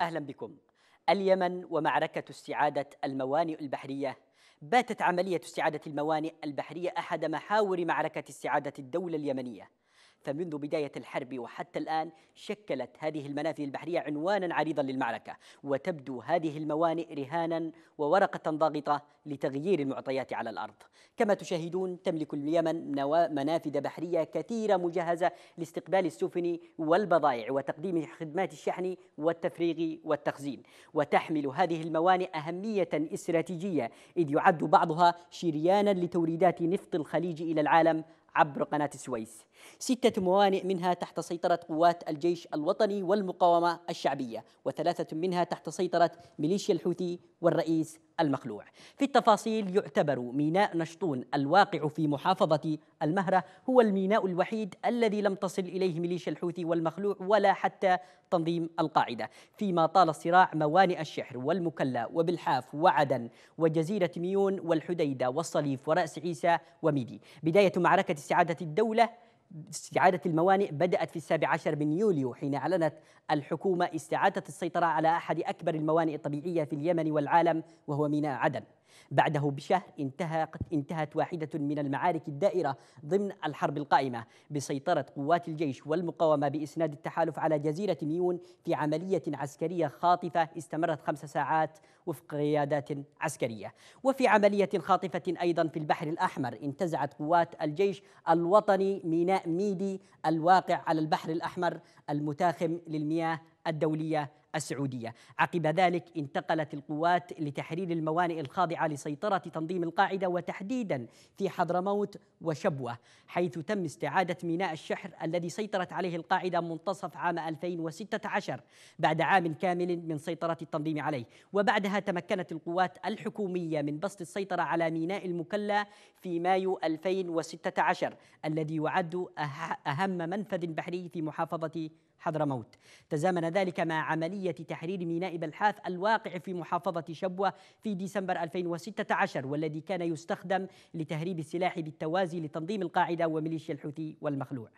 أهلا بكم اليمن ومعركة استعادة الموانئ البحرية باتت عملية استعادة الموانئ البحرية أحد محاور معركة استعادة الدولة اليمنية فمنذ بداية الحرب وحتى الآن شكلت هذه المنافذ البحرية عنوانا عريضا للمعركة وتبدو هذه الموانئ رهانا وورقة ضاغطة لتغيير المعطيات على الأرض كما تشاهدون تملك اليمن منافذ بحرية كثيرة مجهزة لاستقبال السفن والبضائع وتقديم خدمات الشحن والتفريغ والتخزين وتحمل هذه الموانئ أهمية استراتيجية إذ يعد بعضها شريانا لتوريدات نفط الخليج إلى العالم عبر قناة السويس ستة موانئ منها تحت سيطرة قوات الجيش الوطني والمقاومة الشعبية وثلاثة منها تحت سيطرة ميليشيا الحوثي والرئيس المخلوع في التفاصيل يعتبر ميناء نشطون الواقع في محافظة المهرة هو الميناء الوحيد الذي لم تصل إليه ميليشيا الحوثي والمخلوع ولا حتى تنظيم القاعدة فيما طال الصراع موانئ الشحر والمكلا وبلحاف وعدن وجزيرة ميون والحديدة والصليف ورأس عيسى وميدي بداية معركة استعادة الدولة استعادة الموانئ بدأت في السابع عشر من يوليو حين أعلنت الحكومة استعادة السيطرة على أحد أكبر الموانئ الطبيعية في اليمن والعالم وهو ميناء عدن بعده بشهر انتهت, انتهت واحدة من المعارك الدائرة ضمن الحرب القائمة بسيطرة قوات الجيش والمقاومة بإسناد التحالف على جزيرة ميون في عملية عسكرية خاطفة استمرت خمس ساعات وفق قيادات عسكرية وفي عملية خاطفة أيضا في البحر الأحمر انتزعت قوات الجيش الوطني ميناء ميدي الواقع على البحر الأحمر المتاخم للمياه الدولية السعودية عقب ذلك انتقلت القوات لتحرير الموانئ الخاضعة لسيطرة تنظيم القاعدة وتحديدا في حضرموت وشبوة حيث تم استعادة ميناء الشحر الذي سيطرت عليه القاعدة منتصف عام 2016 بعد عام كامل من سيطرة التنظيم عليه وبعدها تمكنت القوات الحكومية من بسط السيطرة على ميناء المكلا في مايو 2016 الذي يعد أه-، أهم منفذ بحري في محافظة حضرموت تزامن ذلك مع عملية تحرير ميناء بلحاث الواقع في محافظة شبوة في ديسمبر 2016 والذي كان يستخدم لتهريب السلاح بالتوازي لتنظيم القاعدة وميليشيا الحوثي والمخلوع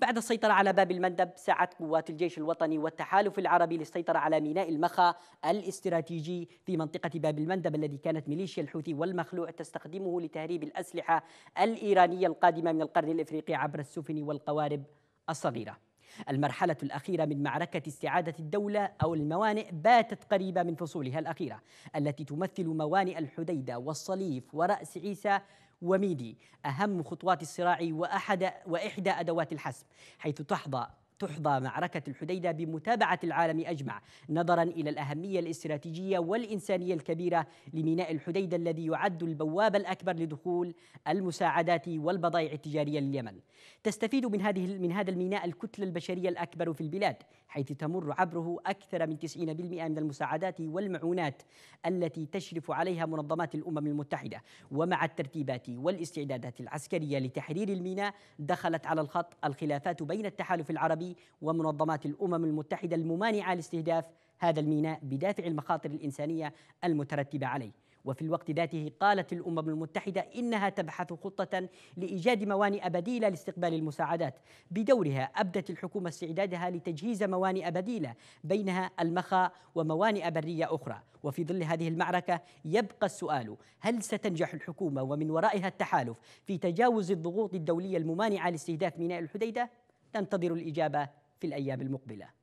بعد السيطرة على باب المندب سعت قوات الجيش الوطني والتحالف العربي للسيطرة على ميناء المخا الاستراتيجي في منطقة باب المندب الذي كانت ميليشيا الحوثي والمخلوع تستخدمه لتهريب الأسلحة الإيرانية القادمة من القرن الإفريقي عبر السفن والقوارب الصغيرة المرحلة الأخيرة من معركة استعادة الدولة أو الموانئ باتت قريبة من فصولها الأخيرة التي تمثل موانئ الحديدة والصليف ورأس عيسى وميدي أهم خطوات الصراع وأحد وإحدى أدوات الحسم حيث تحظى تحظى معركة الحديدة بمتابعة العالم أجمع نظرا إلى الأهمية الاستراتيجية والإنسانية الكبيرة لميناء الحديدة الذي يعد البوابة الأكبر لدخول المساعدات والبضائع التجارية لليمن تستفيد من هذه من هذا الميناء الكتلة البشرية الأكبر في البلاد حيث تمر عبره أكثر من 90% من المساعدات والمعونات التي تشرف عليها منظمات الأمم المتحدة ومع الترتيبات والاستعدادات العسكرية لتحرير الميناء دخلت على الخط الخلافات بين التحالف العربي ومنظمات الأمم المتحدة الممانعة لاستهداف هذا الميناء بدافع المخاطر الإنسانية المترتبة عليه وفي الوقت ذاته قالت الامم المتحده انها تبحث خطه لايجاد موانئ بديله لاستقبال المساعدات بدورها ابدت الحكومه استعدادها لتجهيز موانئ بديله بينها المخا وموانئ بريه اخرى وفي ظل هذه المعركه يبقى السؤال هل ستنجح الحكومه ومن ورائها التحالف في تجاوز الضغوط الدوليه الممانعه لاستهداف ميناء الحديده تنتظر الإجابة في الأيام المقبلة